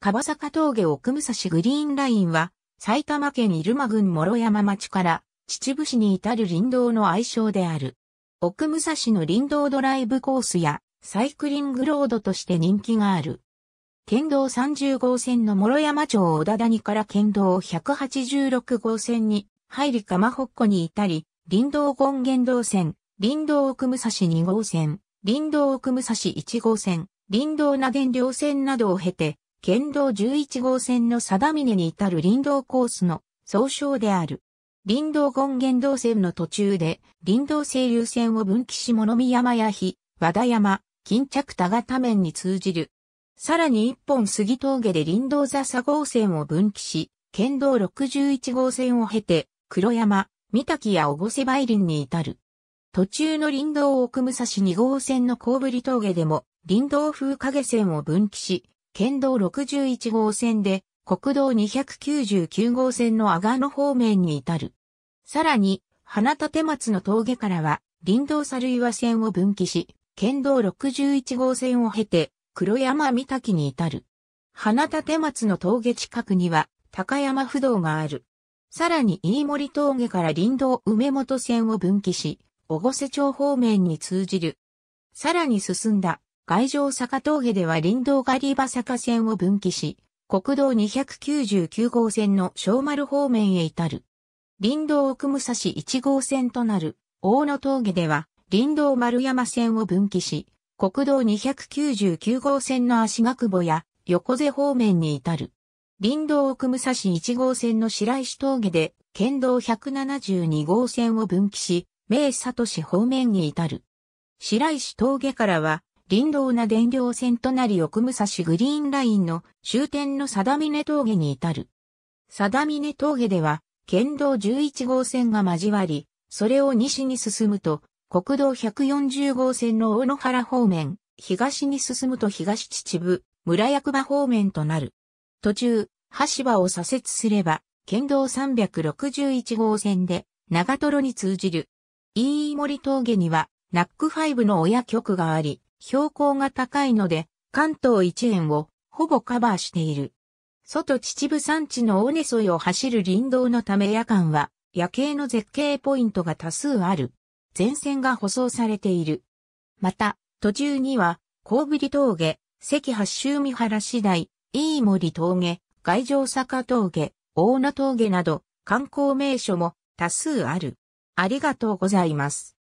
川坂峠奥武蔵グリーンラインは、埼玉県入間郡諸山町から秩父市に至る林道の愛称である。奥武蔵の林道ドライブコースやサイクリングロードとして人気がある。県道30号線の諸山町小田谷から県道186号線に入り鎌北湖に至り、林道権現道線、林道奥武蔵2号線、林道奥武蔵1号線、林道名電両線などを経て、県道11号線の定峰に至る林道コースの総称である。林道権現道線の途中で、林道清流線を分岐し物見山や日、和田山、巾着田が多面に通じる。さらに一本杉峠で林道座佐号線を分岐し、県道61号線を経て、黒山、三滝や小瀬梅林に至る。途中の林道奥武蔵2号線の小振峠でも、林道風影線を分岐し、県道61号線で国道299号線の阿賀野方面に至る。さらに、花立松の峠からは林道猿岩線を分岐し、県道61号線を経て黒山三滝に至る。花立松の峠近くには高山不動がある。さらに飯森峠から林道梅本線を分岐し、小瀬町方面に通じる。さらに進んだ外上坂峠では林道狩場坂線を分岐し、国道299号線の小丸方面へ至る。林道奥武蔵1号線となる大野峠では林道丸山線を分岐し、国道299号線の足学母や横瀬方面に至る。林道奥武蔵1号線の白石峠で県道172号線を分岐し、明里市方面に至る。白石峠からは林道な電領線となり奥武蔵グリーンラインの終点の定峰峠に至る。定峰峠では、県道11号線が交わり、それを西に進むと、国道140号線の大野原方面、東に進むと東秩父、村役場方面となる。途中、橋場を左折すれば、県道361号線で、長泥に通じる。飯森峠には、ナック5の親局があり、標高が高いので、関東一円をほぼカバーしている。外秩父山地の大根沿いを走る林道のため夜間は夜景の絶景ポイントが多数ある。前線が舗装されている。また、途中には、甲振峠、関八周三原市第、飯森峠、外城坂峠、大野峠など観光名所も多数ある。ありがとうございます。